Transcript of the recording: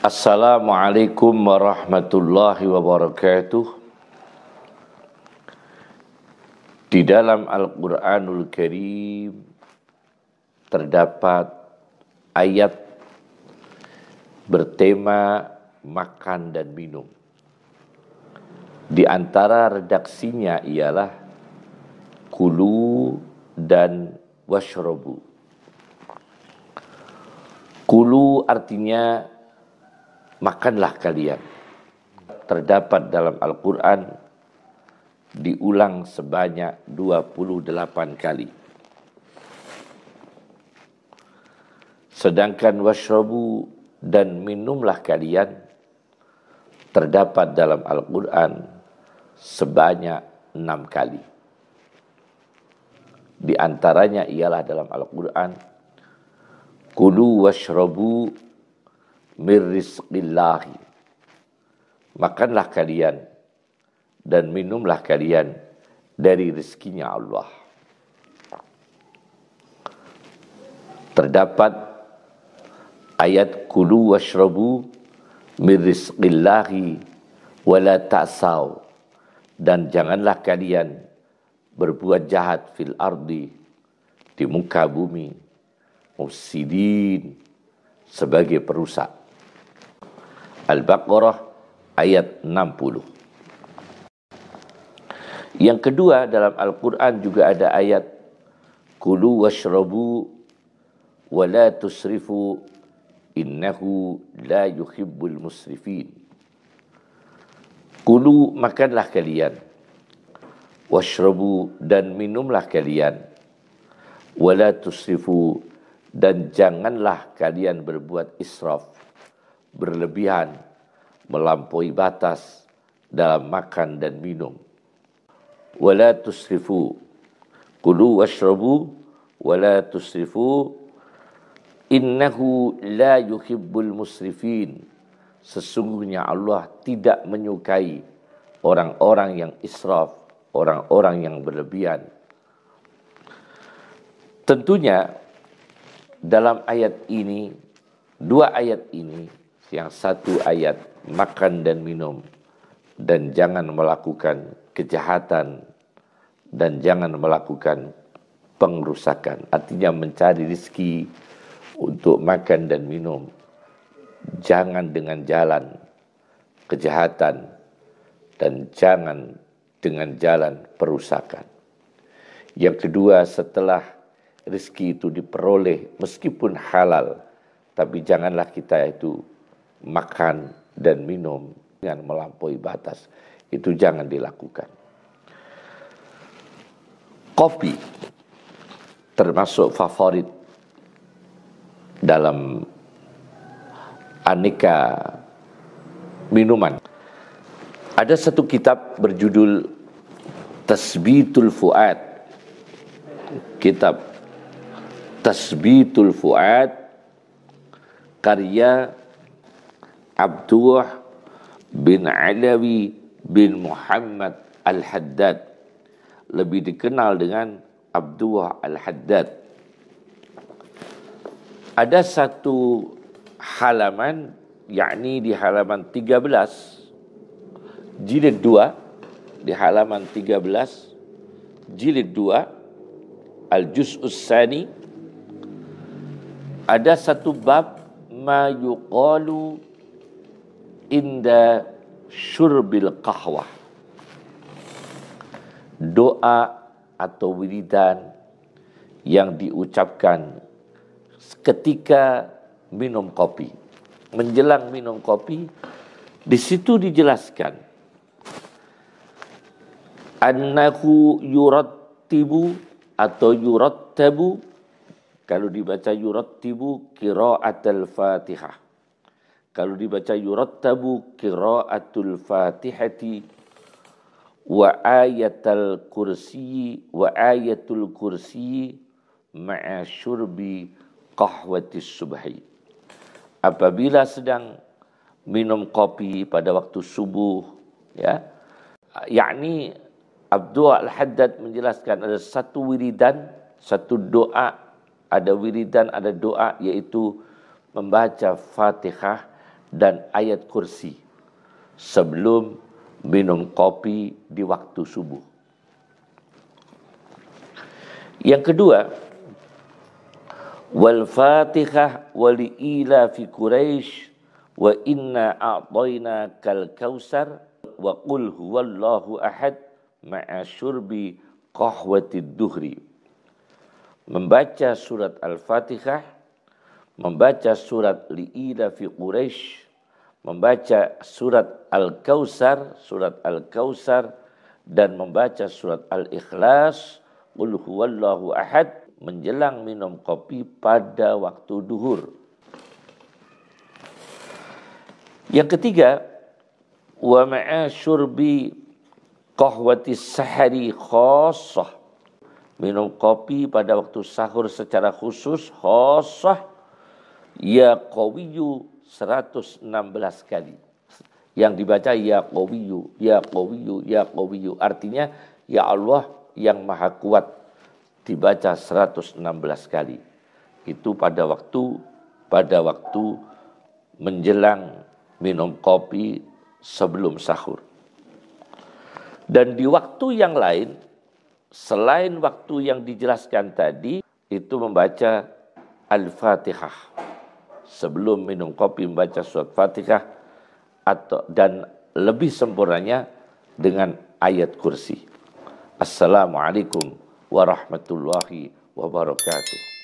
Assalamualaikum warahmatullahi wabarakatuh. Di dalam Al-Qur'anul Karim terdapat ayat bertema makan dan minum. Di antara redaksinya ialah kulu dan washrobu. Kulu artinya makanlah kalian. Terdapat dalam Al-Quran diulang sebanyak 28 kali. Sedangkan washrabu dan minumlah kalian terdapat dalam Al-Quran sebanyak enam kali. Di antaranya ialah dalam Al-Quran, Kulu washrabu mirrizqillahi. Makanlah kalian dan minumlah kalian dari rizkinya Allah. Terdapat ayat kulu washrabu min wala ta'saw dan janganlah kalian berbuat jahat fil ardi di muka bumi mufsidin sebagai perusak Al-Baqarah ayat 60. Yang kedua dalam Al-Quran juga ada ayat Kulu washrabu wa la tusrifu innahu la yuhibbul musrifin. Kulu makanlah kalian. Washrabu dan minumlah kalian. Wala tusrifu dan janganlah kalian berbuat israf berlebihan, melampaui batas dalam makan dan minum. Wala tusrifu. Kulu washrabu wala tusrifu. Innahu la yuhibbul musrifin. Sesungguhnya Allah tidak menyukai orang-orang yang israf, orang-orang yang berlebihan. Tentunya dalam ayat ini, dua ayat ini yang satu ayat makan dan minum dan jangan melakukan kejahatan dan jangan melakukan pengrusakan artinya mencari rezeki untuk makan dan minum jangan dengan jalan kejahatan dan jangan dengan jalan perusakan yang kedua setelah rezeki itu diperoleh meskipun halal tapi janganlah kita itu makan dan minum dengan melampaui batas itu jangan dilakukan. Kopi termasuk favorit dalam aneka minuman. Ada satu kitab berjudul Tasbitul Fuad. Kitab Tasbitul Fuad karya Abdullah bin Alawi bin Muhammad Al-Haddad lebih dikenal dengan Abdullah Al-Haddad ada satu halaman yakni di halaman 13 jilid 2 di halaman 13 jilid 2 al-juz'us sani ada satu bab ma yuqalu inda syurbil kahwah. Doa atau wiridan yang diucapkan ketika minum kopi. Menjelang minum kopi, di situ dijelaskan annahu yurattibu atau yurattabu kalau dibaca yurattibu qiraatul Fatihah kalau dibaca yurattabu qiraatul fatihati wa ayatul kursi wa ayatul kursi ma'a syurbi qahwatis subhi. Apabila sedang minum kopi pada waktu subuh ya yakni Abdul Al-Haddad menjelaskan ada satu wiridan, satu doa, ada wiridan, ada doa yaitu membaca Fatihah dan ayat kursi sebelum minum kopi di waktu subuh. Yang kedua, wal fatihah wali ila fi Quraisy wa inna a'tayna kal kausar wa qul huwallahu ahad ma'a syurbi qahwati duhri. Membaca surat Al-Fatihah membaca surat Li'ila fi Quraisy, membaca surat Al-Kausar, surat Al-Kausar dan membaca surat Al-Ikhlas, Qul huwallahu ahad menjelang minum kopi pada waktu duhur. Yang ketiga, wa ma'a syurbi qahwati sahari khosoh. Minum kopi pada waktu sahur secara khusus khosoh Ya Qawiyu 116 kali. Yang dibaca Ya Qawiyu, Ya Qawiyu, Ya Qawiyu. Artinya Ya Allah yang maha kuat. Dibaca 116 kali. Itu pada waktu pada waktu menjelang minum kopi sebelum sahur. Dan di waktu yang lain, selain waktu yang dijelaskan tadi, itu membaca Al-Fatihah sebelum minum kopi membaca surat Fatihah atau dan lebih sempurnanya dengan ayat kursi. Assalamualaikum warahmatullahi wabarakatuh.